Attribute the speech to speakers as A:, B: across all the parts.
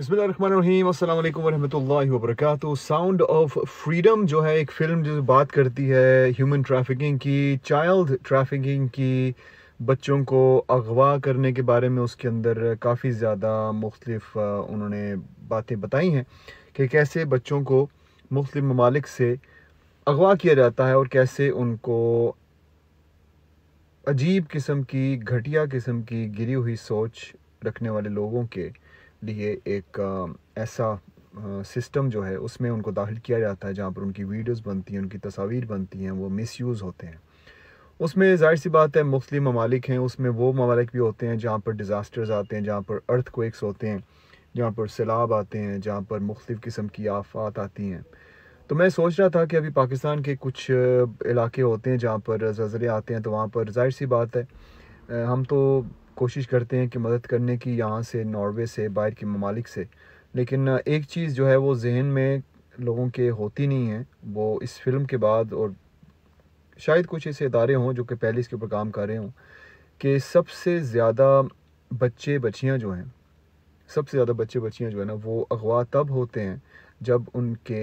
A: sound of freedom जो है एक फ़िल्म जो बात करती है ह्यूमन ट्रैफिकिंग की चाइल्ड ट्रैफिकिंग की बच्चों को अगवा करने के बारे में उसके अंदर काफ़ी ज़्यादा मुख्तफ उन्होंने बातें बताई हैं कि कैसे बच्चों को मुख्त ममालिक से अगवा किया जाता है और कैसे उनको अजीब किस्म की घटिया किस्म की गिरी हुई सोच रखने वाले लोगों के लिए एक ऐसा सिस्टम जो है उसमें उनको दाखिल किया जाता है जहाँ पर उनकी वीडियोस बनती हैं उनकी तस्वीर बनती हैं वो मिसयूज़ होते हैं उसमें जाहिर सी बात है मुख्तलि ममालिक हैं उसमें वो ममालिक भी होते हैं जहाँ पर डिज़ास्टर्स आते हैं जहाँ पर अर्थ कोइक्स होते हैं जहाँ पर सैलाब आते हैं जहाँ पर मुख्तु किस्म की आफात आती हैं तो मैं सोच रहा था कि अभी पाकिस्तान के कुछ इलाके होते हैं जहाँ पर जजरे आते हैं तो वहाँ पर जाहिर सी बात है हम तो कोशिश करते हैं कि मदद करने की यहाँ से नॉर्वे से बाहर के ममालिक से लेकिन एक चीज़ जो है वो जहन में लोगों के होती नहीं है वो इस फिल्म के बाद और शायद कुछ ऐसे इदारे हों जो कि पहले इसके ऊपर काम कर रहे हों कि सबसे ज़्यादा बच्चे बच्चियाँ जो हैं सबसे ज़्यादा बच्चे बच्चियाँ जो है ना वो अगवा तब होते हैं जब उनके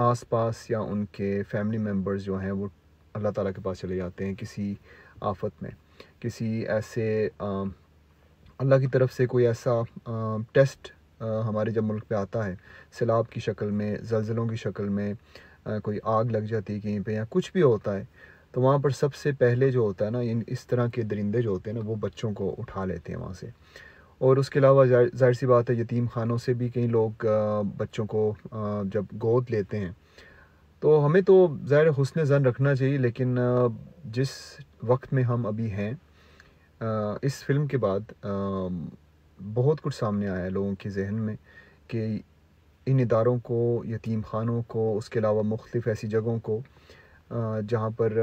A: आसपास या उनके फैमिली मेम्बर्स जो हैं वो अल्लाह ताला के पास चले जाते हैं किसी आफत में किसी ऐसे अल्लाह की तरफ से कोई ऐसा टेस्ट हमारे जब मुल्क पे आता है सैलाब की शक्ल में जलज़लों की शक्ल में कोई आग लग जाती है कहीं पे या कुछ भी होता है तो वहाँ पर सबसे पहले जो होता है ना इन इस तरह के दरिंदे जो होते हैं ना वो बच्चों को उठा लेते हैं वहाँ से और उसके अलावा जाहिर सी बात है यतीम खानों से भी कई लोग बच्चों को जब गोद लेते हैं तो हमें तो ज़ाहिर हुसन जन रखना चाहिए लेकिन जिस वक्त में हम अभी हैं इस फिल्म के बाद बहुत कुछ सामने आया है लोगों के जहन में कि इन इदारों को यतीम खानों को उसके अलावा मुख्तफ ऐसी जगहों को जहाँ पर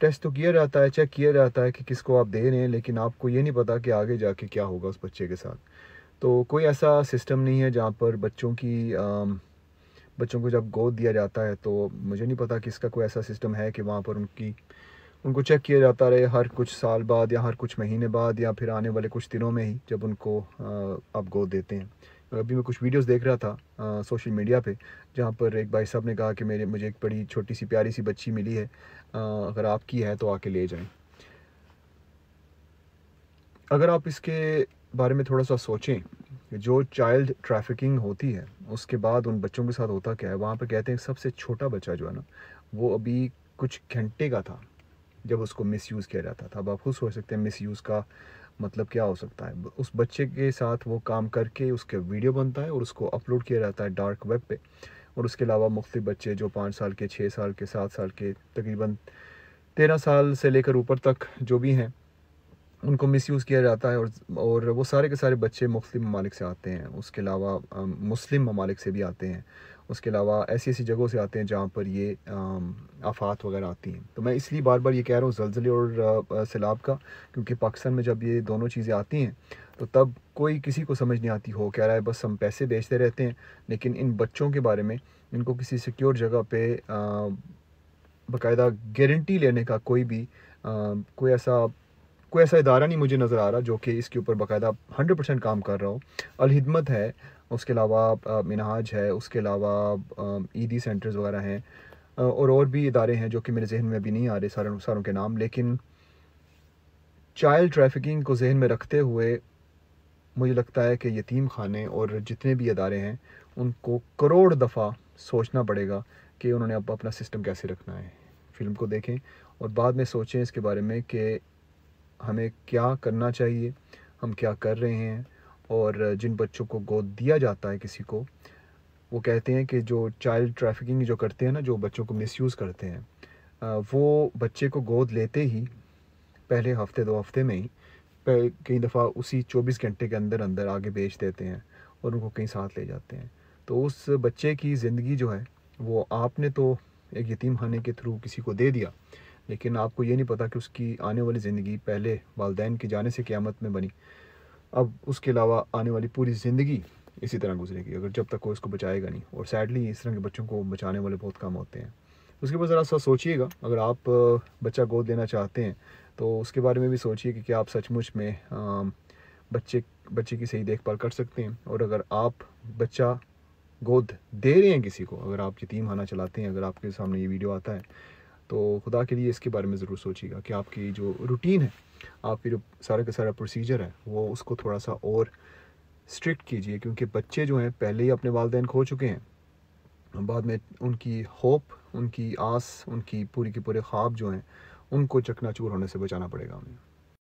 A: टेस्ट तो किया जाता है चेक किया जाता है कि किसको आप दे रहे हैं लेकिन आपको ये नहीं पता कि आगे जाके क्या होगा उस बच्चे के साथ तो कोई ऐसा सिस्टम नहीं है जहाँ पर बच्चों की बच्चों को जब गोद दिया जाता है तो मुझे नहीं पता कि इसका कोई ऐसा सिस्टम है कि वहाँ पर उनकी उनको चेक किया जाता रहे हर कुछ साल बाद या हर कुछ महीने बाद या फिर आने वाले कुछ दिनों में ही जब उनको आप गोद देते हैं अभी मैं कुछ वीडियोस देख रहा था आ, सोशल मीडिया पे जहाँ पर एक भाई साहब ने कहा कि मेरे मुझे एक बड़ी छोटी सी प्यारी सी बच्ची मिली है आ, अगर आपकी है तो आके ले जाएं अगर आप इसके बारे में थोड़ा सा सोचें जो चाइल्ड ट्रैफिकिंग होती है उसके बाद उन बच्चों के साथ होता क्या है वहाँ पर कहते हैं सबसे छोटा बच्चा जो है ना वो अभी कुछ घंटे का था जब उसको मिसयूज़ किया जाता था अब आप खुद सोच सकते हैं यूज़ का मतलब क्या हो सकता है उस बच्चे के साथ वो काम करके उसके वीडियो बनता है और उसको अपलोड किया जाता है डार्क वेब पे और उसके अलावा मुख्त बच्चे जो पाँच साल के छः साल के सात साल के तकरीबन तेरह साल से लेकर ऊपर तक जो भी हैं उनको मिसयूज़ किया जाता है और और वो सारे के सारे बच्चे मुख्त ममालिक से आते हैं उसके अलावा मुस्लिम ममालिक से भी आते हैं उसके अलावा ऐसी ऐसी जगहों से आते हैं जहाँ पर ये आफात वगैरह आती हैं तो मैं इसलिए बार बार ये कह रहा हूँ जलजले और सैलाब का क्योंकि पाकिस्तान में जब ये दोनों चीज़ें आती हैं तो तब कोई किसी को समझ नहीं आती हो कह रहा है बस हम पैसे बेचते रहते हैं लेकिन इन बच्चों के बारे में इनको किसी सिक्योर जगह पर बाकायदा गारंटी लेने का कोई भी आ, कोई ऐसा कोई ऐसा इदारा नहीं मुझे नज़र आ रहा जो कि इसके ऊपर बाकायदा हंड्रेड परसेंट काम कर रहा हो अलहिदमत है उसके अलावा मिनाज है उसके अलावा ईदी सेंटर्स वगैरह हैं और और भी इदारे हैं जो कि मेरे जहन में अभी नहीं आ रहे सारों सारों के नाम लेकिन चाइल्ड ट्रैफिकिंग को जहन में रखते हुए मुझे लगता है कि यतीम खाने और जितने भी अदारे हैं उनको करोड़ दफ़ा सोचना पड़ेगा कि उन्होंने अब अपना सिस्टम कैसे रखना है फिल्म को देखें और बाद में सोचें इसके बारे में कि हमें क्या करना चाहिए हम क्या कर रहे हैं और जिन बच्चों को गोद दिया जाता है किसी को वो कहते हैं कि जो चाइल्ड ट्रैफिकिंग जो करते हैं ना जो बच्चों को मिसयूज़ करते हैं वो बच्चे को गोद लेते ही पहले हफ्ते दो हफ्ते में ही कई दफ़ा उसी 24 घंटे के अंदर अंदर आगे बेच देते हैं और उनको कहीं साथ ले जाते हैं तो उस बच्चे की ज़िंदगी जो है वो आपने तो एक यतीम खाने के थ्रू किसी को दे दिया लेकिन आपको ये नहीं पता कि उसकी आने वाली ज़िंदगी पहले वालदेन के जाने से क़्यामत में बनी अब उसके अलावा आने वाली पूरी ज़िंदगी इसी तरह गुजरेगी अगर जब तक कोई इसको बचाएगा नहीं और सैडली इस तरह के बच्चों को बचाने वाले बहुत कम होते हैं उसके बाद ज़रा सा सोचिएगा अगर आप बच्चा गोद लेना चाहते हैं तो उसके बारे में भी सोचिए कि क्या आप सचमुच में बच्चे बच्चे की सही देखभाल कर सकते हैं और अगर आप बच्चा गोद दे रहे हैं किसी को अगर आप यतीम खाना चलाते हैं अगर आपके सामने ये वीडियो आता है तो खुदा के लिए इसके बारे में ज़रूर सोचिएगा कि आपकी जो रूटीन है आपकी जो सारा का सारा प्रोसीजर है वो उसको थोड़ा सा और स्ट्रिक्ट कीजिए क्योंकि बच्चे जो हैं पहले ही अपने वालदेन खो चुके हैं बाद में उनकी होप उनकी आस उनकी पूरी की पूरे ख्वाब जो हैं उनको चकनाचूर होने से बचाना पड़ेगा हमें